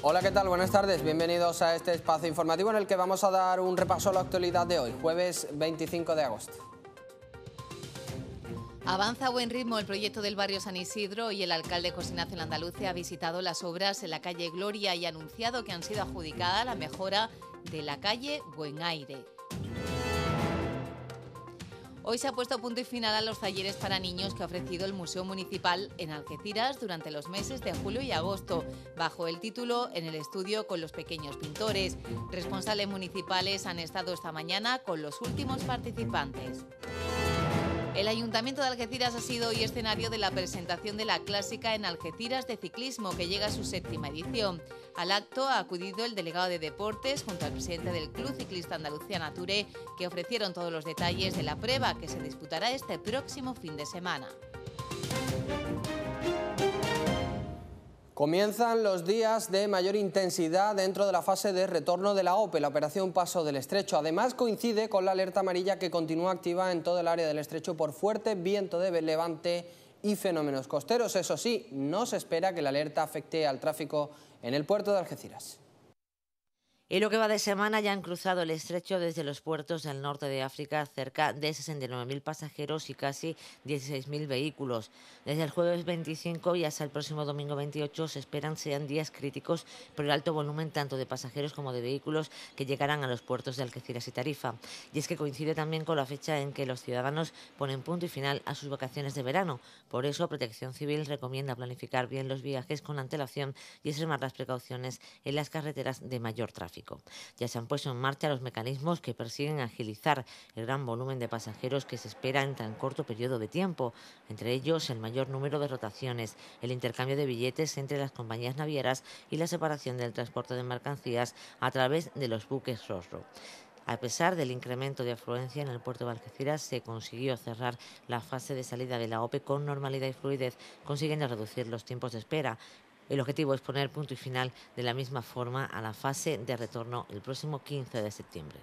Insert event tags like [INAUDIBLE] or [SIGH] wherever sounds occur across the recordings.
Hola, ¿qué tal? Buenas tardes. Bienvenidos a este espacio informativo en el que vamos a dar un repaso a la actualidad de hoy, jueves 25 de agosto. Avanza a buen ritmo el proyecto del barrio San Isidro y el alcalde José Ignacio Landaluce ha visitado las obras en la calle Gloria y ha anunciado que han sido adjudicadas la mejora de la calle Buen Aire. Hoy se ha puesto punto y final a los talleres para niños que ha ofrecido el Museo Municipal en Algeciras durante los meses de julio y agosto, bajo el título En el estudio con los pequeños pintores. Responsables municipales han estado esta mañana con los últimos participantes. El Ayuntamiento de Algeciras ha sido hoy escenario de la presentación de la clásica en Algeciras de ciclismo que llega a su séptima edición. Al acto ha acudido el delegado de Deportes junto al presidente del Club Ciclista Andalucía Nature que ofrecieron todos los detalles de la prueba que se disputará este próximo fin de semana. Comienzan los días de mayor intensidad dentro de la fase de retorno de la OPE, la operación Paso del Estrecho. Además coincide con la alerta amarilla que continúa activa en todo el área del Estrecho por fuerte viento de levante y fenómenos costeros. Eso sí, no se espera que la alerta afecte al tráfico en el puerto de Algeciras. En lo que va de semana ya han cruzado el estrecho desde los puertos del norte de África cerca de 69.000 pasajeros y casi 16.000 vehículos. Desde el jueves 25 y hasta el próximo domingo 28 se esperan sean días críticos por el alto volumen tanto de pasajeros como de vehículos que llegarán a los puertos de Algeciras y Tarifa. Y es que coincide también con la fecha en que los ciudadanos ponen punto y final a sus vacaciones de verano. Por eso Protección Civil recomienda planificar bien los viajes con antelación y extremar las precauciones en las carreteras de mayor tráfico. Ya se han puesto en marcha los mecanismos que persiguen agilizar el gran volumen de pasajeros que se espera en tan corto periodo de tiempo, entre ellos el mayor número de rotaciones, el intercambio de billetes entre las compañías navieras y la separación del transporte de mercancías a través de los buques Rosro. A pesar del incremento de afluencia en el puerto de Algeciras, se consiguió cerrar la fase de salida de la OPE con normalidad y fluidez, consiguiendo reducir los tiempos de espera. El objetivo es poner punto y final de la misma forma a la fase de retorno el próximo 15 de septiembre.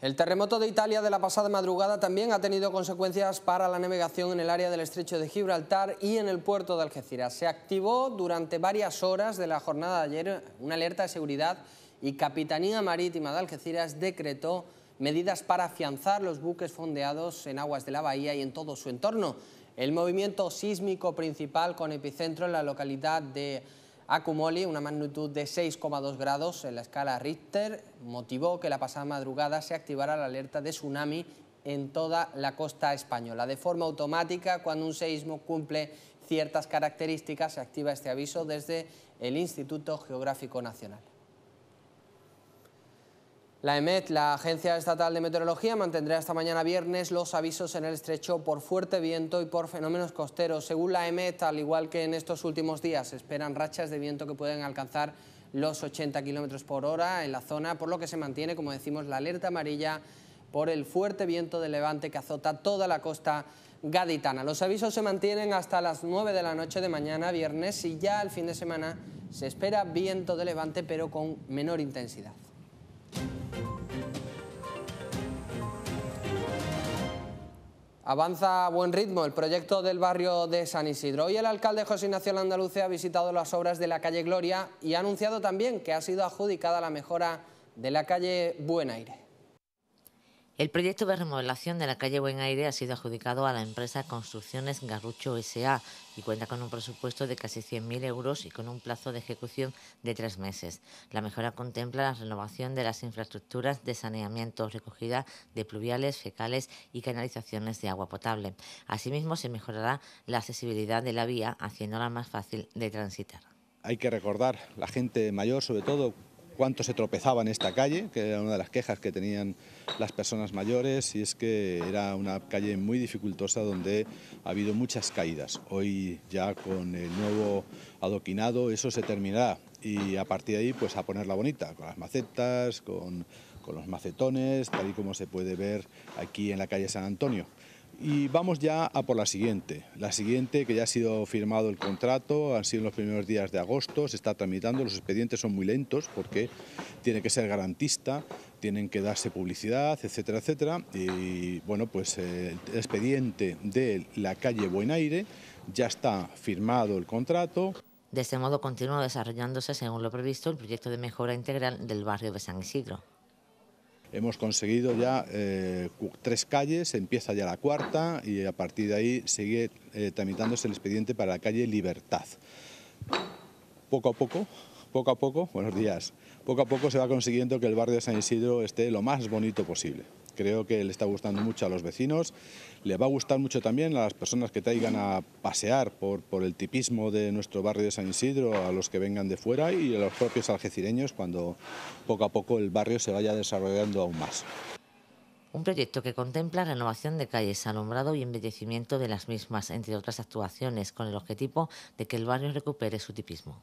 El terremoto de Italia de la pasada madrugada también ha tenido consecuencias para la navegación en el área del estrecho de Gibraltar y en el puerto de Algeciras. Se activó durante varias horas de la jornada de ayer una alerta de seguridad y Capitanía Marítima de Algeciras decretó medidas para afianzar los buques fondeados en aguas de la bahía y en todo su entorno. El movimiento sísmico principal con epicentro en la localidad de Acumoli, una magnitud de 6,2 grados en la escala Richter, motivó que la pasada madrugada se activara la alerta de tsunami en toda la costa española. De forma automática, cuando un seísmo cumple ciertas características, se activa este aviso desde el Instituto Geográfico Nacional. La EMET, la Agencia Estatal de Meteorología, mantendrá esta mañana viernes los avisos en el estrecho por fuerte viento y por fenómenos costeros. Según la EMET, al igual que en estos últimos días, se esperan rachas de viento que pueden alcanzar los 80 kilómetros por hora en la zona, por lo que se mantiene, como decimos, la alerta amarilla por el fuerte viento de levante que azota toda la costa gaditana. Los avisos se mantienen hasta las 9 de la noche de mañana, viernes, y ya el fin de semana se espera viento de levante, pero con menor intensidad. Avanza a buen ritmo el proyecto del barrio de San Isidro. Hoy el alcalde José Ignacio Landaluce ha visitado las obras de la calle Gloria y ha anunciado también que ha sido adjudicada la mejora de la calle Buen Aire. El proyecto de remodelación de la calle Buen Aire ha sido adjudicado a la empresa Construcciones Garrucho S.A. y cuenta con un presupuesto de casi 100.000 euros y con un plazo de ejecución de tres meses. La mejora contempla la renovación de las infraestructuras de saneamiento, recogida de pluviales, fecales y canalizaciones de agua potable. Asimismo, se mejorará la accesibilidad de la vía, haciéndola más fácil de transitar. Hay que recordar, la gente mayor sobre todo, cuánto se tropezaba en esta calle, que era una de las quejas que tenían las personas mayores y es que era una calle muy dificultosa donde ha habido muchas caídas. Hoy ya con el nuevo adoquinado eso se terminará y a partir de ahí pues a ponerla bonita, con las macetas, con, con los macetones, tal y como se puede ver aquí en la calle San Antonio. Y vamos ya a por la siguiente. La siguiente, que ya ha sido firmado el contrato, han sido los primeros días de agosto, se está tramitando, los expedientes son muy lentos porque tiene que ser garantista, tienen que darse publicidad, etcétera, etcétera. Y bueno, pues eh, el expediente de la calle Buen Aire ya está firmado el contrato. De este modo continúa desarrollándose, según lo previsto, el proyecto de mejora integral del barrio de San Isidro hemos conseguido ya eh, tres calles, empieza ya la cuarta y a partir de ahí sigue eh, tramitándose el expediente para la calle Libertad. Poco a poco, poco a poco, buenos días, poco a poco se va consiguiendo que el barrio de San Isidro esté lo más bonito posible. Creo que le está gustando mucho a los vecinos, le va a gustar mucho también a las personas que traigan a pasear por, por el tipismo de nuestro barrio de San Isidro, a los que vengan de fuera y a los propios algecireños cuando poco a poco el barrio se vaya desarrollando aún más. Un proyecto que contempla renovación de calles, alumbrado y embellecimiento de las mismas, entre otras actuaciones, con el objetivo de que el barrio recupere su tipismo.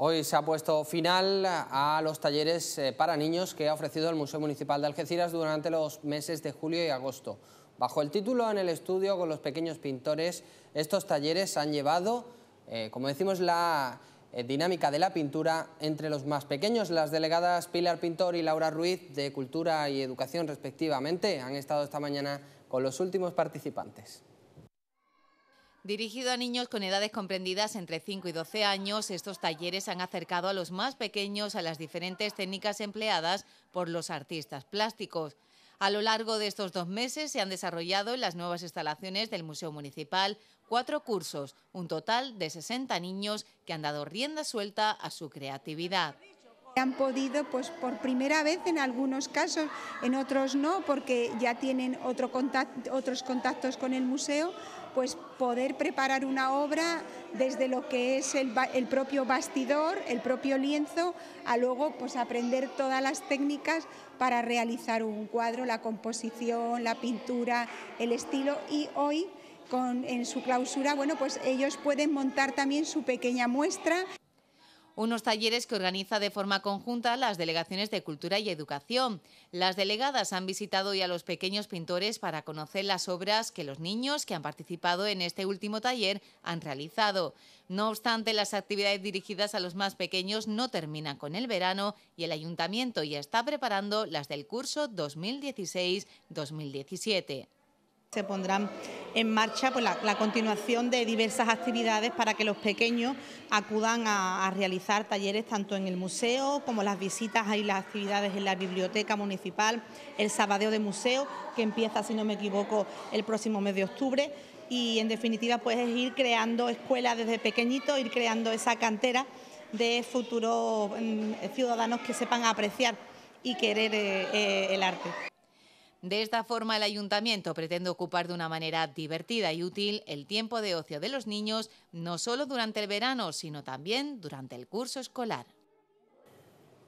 Hoy se ha puesto final a los talleres eh, para niños que ha ofrecido el Museo Municipal de Algeciras durante los meses de julio y agosto. Bajo el título En el estudio con los pequeños pintores, estos talleres han llevado, eh, como decimos, la eh, dinámica de la pintura entre los más pequeños. Las delegadas Pilar Pintor y Laura Ruiz de Cultura y Educación, respectivamente, han estado esta mañana con los últimos participantes. Dirigido a niños con edades comprendidas entre 5 y 12 años, estos talleres han acercado a los más pequeños a las diferentes técnicas empleadas por los artistas plásticos. A lo largo de estos dos meses se han desarrollado en las nuevas instalaciones del Museo Municipal cuatro cursos, un total de 60 niños que han dado rienda suelta a su creatividad. Han podido, pues por primera vez en algunos casos, en otros no, porque ya tienen otro otros contactos con el museo, pues poder preparar una obra desde lo que es el, propio bastidor, el propio lienzo, a luego pues aprender todas las técnicas para realizar un cuadro, la composición, la pintura, el estilo y hoy con, en su clausura, bueno, pues ellos pueden montar también su pequeña muestra unos talleres que organiza de forma conjunta las delegaciones de Cultura y Educación. Las delegadas han visitado hoy a los pequeños pintores para conocer las obras que los niños que han participado en este último taller han realizado. No obstante, las actividades dirigidas a los más pequeños no terminan con el verano y el Ayuntamiento ya está preparando las del curso 2016-2017. Se pondrán en marcha pues, la, continuación de diversas actividades para que los pequeños acudan a, realizar talleres tanto en el museo como las visitas y las actividades en la biblioteca municipal, el sabadeo de museo, que empieza, si no me equivoco, el próximo mes de octubre. Y en definitiva, pues es ir creando escuelas desde pequeñito, ir creando esa cantera de futuros mm, ciudadanos que sepan apreciar y querer eh, eh, el arte. De esta forma, el ayuntamiento pretende ocupar de una manera divertida y útil el tiempo de ocio de los niños, no solo durante el verano, sino también durante el curso escolar.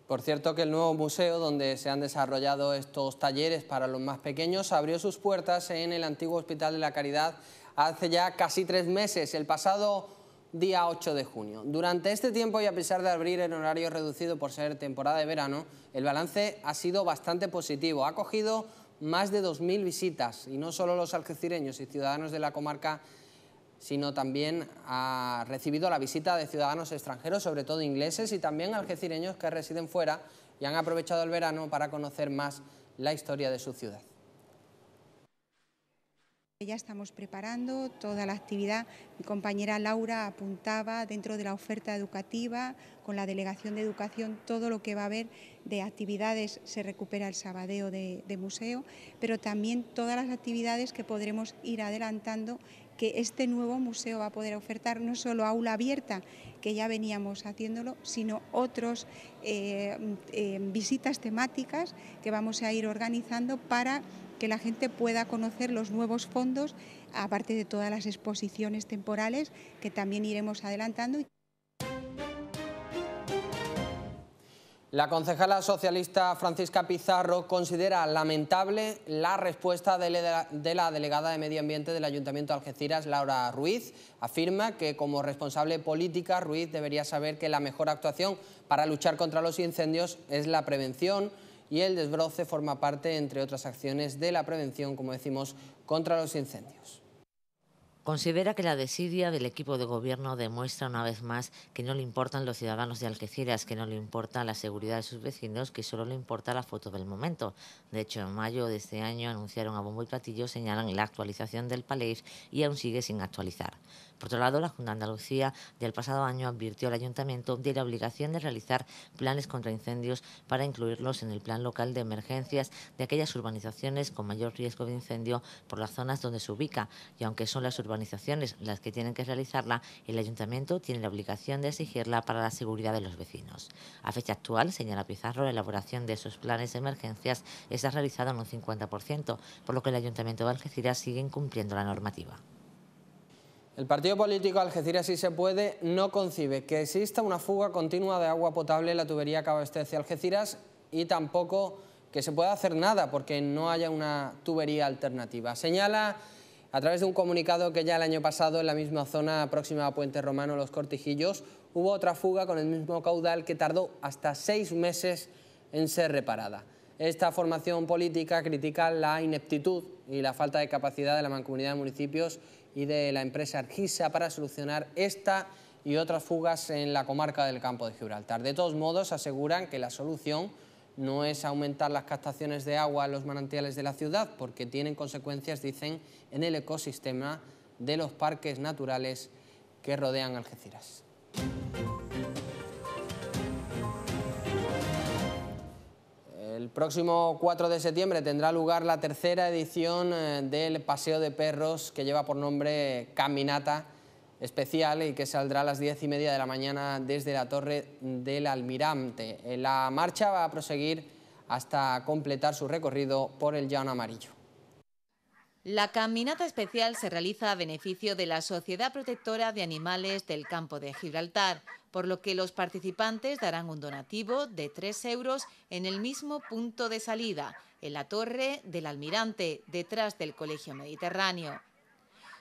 Por cierto que el nuevo museo donde se han desarrollado estos talleres para los más pequeños abrió sus puertas en el antiguo Hospital de la Caridad hace ya casi tres meses, el pasado día 8 de junio. Durante este tiempo y a pesar de abrir en horario reducido por ser temporada de verano, el balance ha sido bastante positivo. Ha cogido más de 2.000 visitas, y no solo los algecireños y ciudadanos de la comarca, sino también ha recibido la visita de ciudadanos extranjeros, sobre todo ingleses y también algecireños que residen fuera y han aprovechado el verano para conocer más la historia de su ciudad. Ya estamos preparando toda la actividad. Mi compañera Laura apuntaba dentro de la oferta educativa, con la Delegación de Educación, todo lo que va a haber de actividades. Se recupera el sabadeo de, museo, pero también todas las actividades que podremos ir adelantando que este nuevo museo va a poder ofertar no solo aula abierta, que ya veníamos haciéndolo, sino otras eh, eh, visitas temáticas que vamos a ir organizando para que la gente pueda conocer los nuevos fondos, aparte de todas las exposiciones temporales que también iremos adelantando. La concejala socialista Francisca Pizarro considera lamentable la respuesta de la delegada de Medio Ambiente del Ayuntamiento de Algeciras, Laura Ruiz. Afirma que como responsable política, Ruiz debería saber que la mejor actuación para luchar contra los incendios es la prevención, y el desbroce forma parte, entre otras acciones, de la prevención, como decimos, contra los incendios. Considera que la desidia del equipo de gobierno demuestra una vez más que no le importan los ciudadanos de Algeciras, que no le importa la seguridad de sus vecinos, que solo le importa la foto del momento. De hecho, en mayo de este año anunciaron a bombo y platillo, señalan la actualización del Palais y aún sigue sin actualizar. Por otro lado, la Junta de Andalucía del pasado año advirtió al Ayuntamiento de la obligación de realizar planes contra incendios para incluirlos en el plan local de emergencias de aquellas urbanizaciones con mayor riesgo de incendio por las zonas donde se ubica, y aunque son las urbanizaciones organizaciones las que tienen que realizarla, el ayuntamiento tiene la obligación de exigirla para la seguridad de los vecinos. A fecha actual, señala Pizarro, la elaboración de esos planes de emergencias está realizada en un 50%, por lo que el ayuntamiento de Algeciras sigue incumpliendo la normativa. El partido político Algeciras Si Se Puede no concibe que exista una fuga continua de agua potable en la tubería que de Algeciras y tampoco que se pueda hacer nada porque no haya una tubería alternativa. Señala a través de un comunicado que ya el año pasado en la misma zona próxima a Puente Romano, Los Cortijillos, hubo otra fuga con el mismo caudal que tardó hasta seis meses en ser reparada. Esta formación política critica la ineptitud y la falta de capacidad de la mancomunidad de municipios y de la empresa Argisa para solucionar esta y otras fugas en la comarca del campo de Gibraltar. De todos modos, aseguran que la solución no es aumentar las captaciones de agua en los manantiales de la ciudad, porque tienen consecuencias, dicen, en el ecosistema de los parques naturales que rodean Algeciras. El próximo 4 de septiembre tendrá lugar la tercera edición eh, del Paseo de Perros que lleva por nombre Caminata especial y que saldrá a las diez y media de la mañana desde la Torre del Almirante. Eh, la marcha va a proseguir hasta completar su recorrido por el Llano Amarillo. La caminata especial se realiza a beneficio de la Sociedad Protectora de Animales del Campo de Gibraltar, por lo que los participantes darán un donativo de 3 euros en el mismo punto de salida, en la Torre del Almirante, detrás del Colegio Mediterráneo.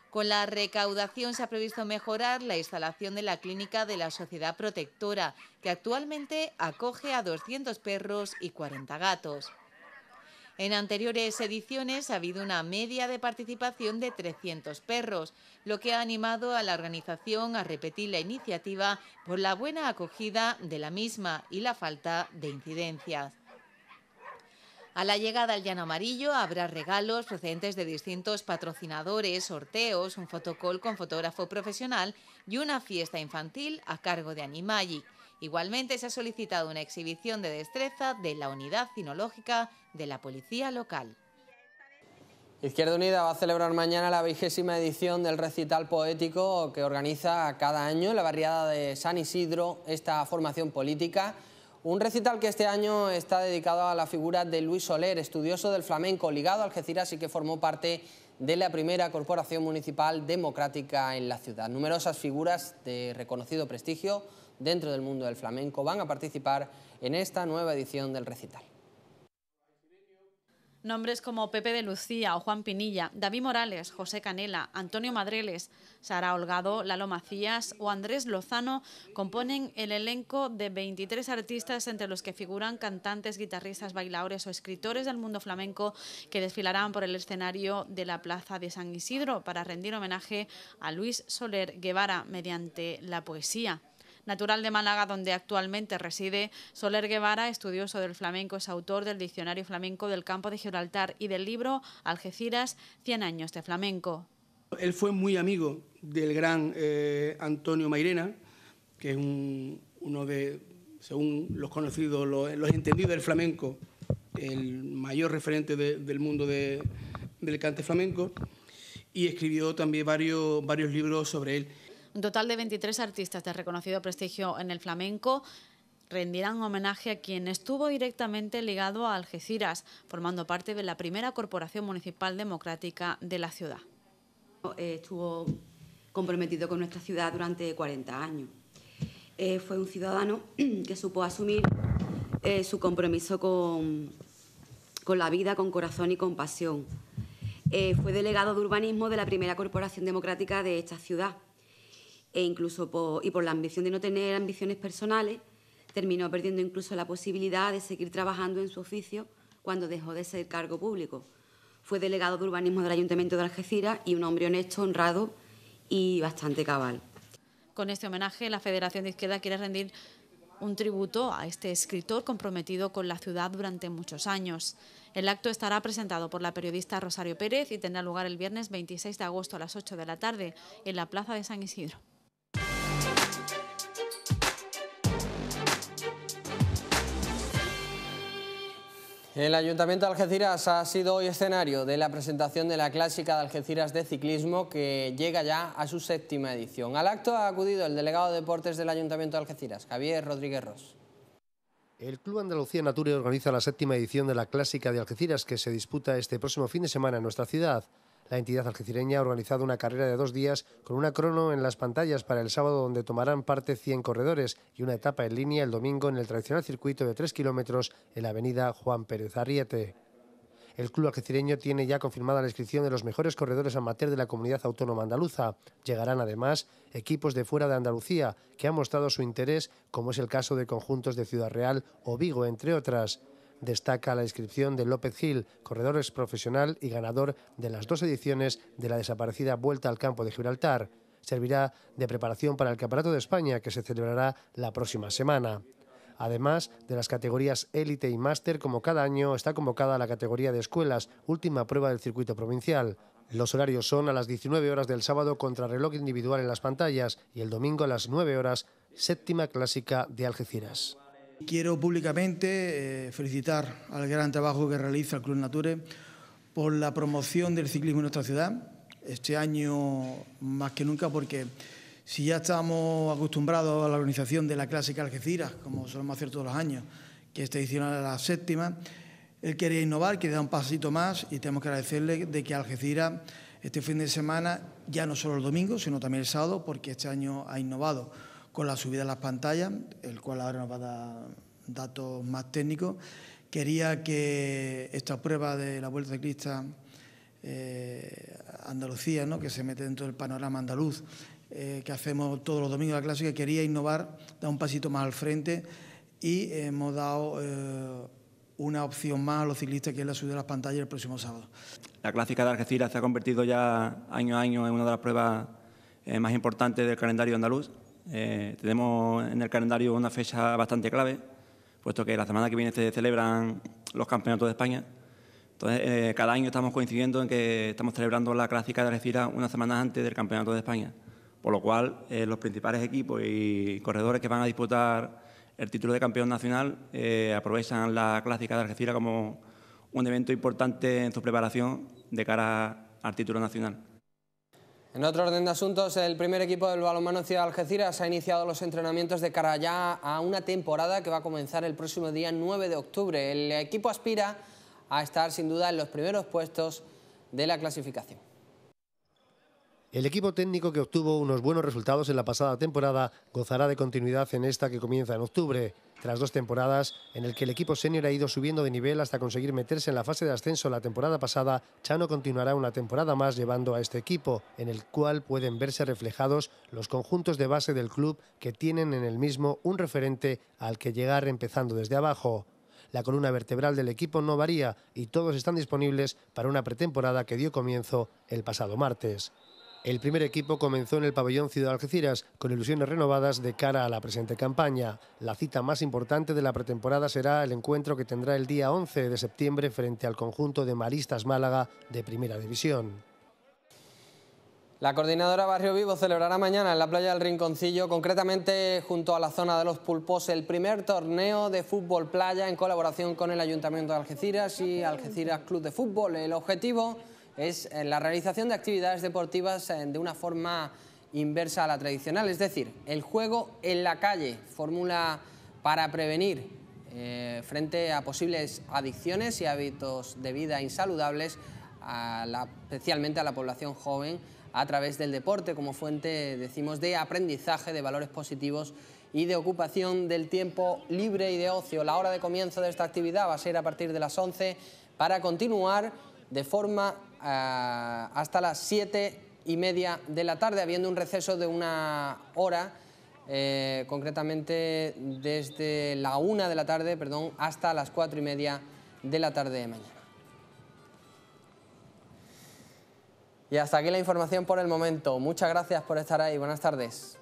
Con la recaudación se ha previsto mejorar la instalación de la clínica de la Sociedad Protectora, que actualmente acoge a 200 perros y 40 gatos. En anteriores ediciones ha habido una media de participación de 300 perros, lo que ha animado a la organización a repetir la iniciativa por la buena acogida de la misma y la falta de incidencias. A la llegada al Llano Amarillo habrá regalos procedentes de distintos patrocinadores, sorteos, un fotocall con fotógrafo profesional y una fiesta infantil a cargo de Animagic. Igualmente se ha solicitado una exhibición de destreza de la unidad cinológica de la policía local. Izquierda Unida va a celebrar mañana la vigésima edición del recital poético que organiza cada año en la barriada de San Isidro esta formación política. Un recital que este año está dedicado a la figura de Luis Soler, estudioso del flamenco, ligado a Algeciras y que formó parte de la primera corporación municipal democrática en la ciudad. Numerosas figuras de reconocido prestigio dentro del mundo del flamenco van a participar en esta nueva edición del recital. Nombres como Pepe de Lucía o Juan Pinilla, David Morales, José Canela, Antonio Madreles, Sara Holgado, Lalo Macías o Andrés Lozano componen el elenco de 23 artistas entre los que figuran cantantes, guitarristas, bailadores o escritores del mundo flamenco que desfilarán por el escenario de la Plaza de San Isidro para rendir homenaje a Luis Soler Guevara mediante la poesía. Natural de Málaga, donde actualmente reside, Soler Guevara, estudioso del flamenco, es autor del Diccionario Flamenco del Campo de Gibraltar y del libro Algeciras, 100 años de flamenco. Él fue muy amigo del gran eh, Antonio Mairena, que es uno de, según los conocidos, los, entendidos del flamenco, el mayor referente del mundo del cante flamenco, y escribió también varios libros sobre él. Un total de 23 artistas de reconocido prestigio en el flamenco rendirán homenaje a quien estuvo directamente ligado a Algeciras, formando parte de la primera corporación municipal democrática de la ciudad. Estuvo comprometido con nuestra ciudad durante 40 años. Eh, fue un ciudadano [CLEARS THROAT] que supo asumir eh, su compromiso con, con, la vida, con corazón y con pasión. Eh, fue delegado de urbanismo de la primera corporación democrática de esta ciudad e incluso por, y por la ambición de no tener ambiciones personales, terminó perdiendo incluso la posibilidad de seguir trabajando en su oficio cuando dejó de ser cargo público. Fue delegado de urbanismo del Ayuntamiento de Algeciras y un hombre honesto, honrado y bastante cabal. Con este homenaje, la Federación de Izquierda quiere rendir un tributo a este escritor comprometido con la ciudad durante muchos años. El acto estará presentado por la periodista Rosario Pérez y tendrá lugar el viernes 26 de agosto a las 8 de la tarde en la Plaza de San Isidro. El Ayuntamiento de Algeciras ha sido hoy escenario de la presentación de la clásica de Algeciras de ciclismo que llega ya a su séptima edición. Al acto ha acudido el delegado de deportes del Ayuntamiento de Algeciras, Javier Rodríguez Ross. El Club Andalucía Nature organiza la séptima edición de la clásica de Algeciras que se disputa este próximo fin de semana en nuestra ciudad. La entidad algecireña ha organizado una carrera de dos días con una crono en las pantallas para el sábado donde tomarán parte 100 corredores y una etapa en línea el domingo en el tradicional circuito de 3 kilómetros en la avenida Juan Pérez Arriete. El club algecireño tiene ya confirmada la inscripción de los mejores corredores amateur de la comunidad autónoma andaluza. Llegarán además equipos de fuera de Andalucía que han mostrado su interés, como es el caso de conjuntos de Ciudad Real o Vigo, entre otras destaca la inscripción de López Gil, corredor ex profesional y ganador de las dos ediciones de la desaparecida Vuelta al Campo de Gibraltar. Servirá de preparación para el Campeonato de España que se celebrará la próxima semana. Además de las categorías élite y máster, como cada año está convocada la categoría de escuelas, última prueba del circuito provincial. Los horarios son a las 19 horas del sábado contra reloj individual en las pantallas y el domingo a las 9 horas, séptima clásica de Algeciras. Quiero públicamente eh, felicitar al gran trabajo que realiza el Club Nature por la promoción del ciclismo en nuestra ciudad, este año más que nunca, porque si ya estamos acostumbrados a la organización de la clásica Algeciras, como solemos hacer todos los años, que esta edición a la séptima, él quería innovar, quería dar un pasito más y tenemos que agradecerle de que Algeciras este fin de semana, ya no solo el domingo, sino también el sábado, porque este año ha innovado con la subida de las pantallas, el cual ahora nos va a dar datos más técnicos. Quería que esta prueba de la Vuelta Ciclista eh, Andalucía, que se mete dentro del panorama andaluz, eh, que hacemos todos los domingos de la clásica, quería innovar, dar un pasito más al frente y hemos dado eh, una opción más a los ciclistas que es la subida de las pantallas el próximo sábado. La clásica de Algeciras se ha convertido ya año a año en una de las pruebas más importantes del calendario andaluz. Eh, tenemos en el calendario una fecha bastante clave, puesto que la semana que viene se celebran los campeonatos de España. Entonces, eh, cada año estamos coincidiendo en que estamos celebrando la clásica de Algeciras una semana antes del campeonato de España, por lo cual eh, los principales equipos y corredores que van a disputar el título de campeón nacional aprovechan la clásica de Algeciras como un evento importante en su preparación de cara al título nacional. En otro orden de asuntos, el primer equipo del balonmano Ciudad Algeciras ha iniciado los entrenamientos de cara ya a una temporada que va a comenzar el próximo día 9 de octubre. El equipo aspira a estar sin duda en los primeros puestos de la clasificación. El equipo técnico que obtuvo unos buenos resultados en la pasada temporada gozará de continuidad en esta que comienza en octubre tras dos temporadas en el que el equipo senior ha ido subiendo de nivel hasta conseguir meterse en la fase de ascenso la temporada pasada, Chano continuará una temporada más llevando a este equipo, en el cual pueden verse reflejados los conjuntos de base del club que tienen en el mismo un referente al que llegar empezando desde abajo. La columna vertebral del equipo no varía y todos están disponibles para una pretemporada que dio comienzo el pasado martes. El primer equipo comenzó en el pabellón Ciudad Algeciras con ilusiones renovadas de cara a la presente campaña. La cita más importante de la pretemporada será el encuentro que tendrá el día 11 de septiembre frente al conjunto de Maristas Málaga de Primera División. La coordinadora Barrio Vivo celebrará mañana en la playa del Rinconcillo, concretamente junto a la zona de los pulpos, el primer torneo de fútbol playa en colaboración con el Ayuntamiento de Algeciras y Algeciras Club de Fútbol. El objetivo es eh, la realización de actividades deportivas eh, de una forma inversa a la tradicional, es decir, el juego en la calle, fórmula para prevenir eh, frente a posibles adicciones y hábitos de vida insaludables, a especialmente a la población joven, a través del deporte como fuente, decimos, de aprendizaje, de valores positivos y de ocupación del tiempo libre y de ocio. La hora de comienzo de esta actividad va a ser a partir de las 11 para continuar de forma hasta las siete y media de la tarde, habiendo un receso de una hora, eh, concretamente desde la una de la tarde, perdón, hasta las cuatro y media de la tarde de mañana. Y hasta aquí la información por el momento. Muchas gracias por estar ahí. Buenas tardes.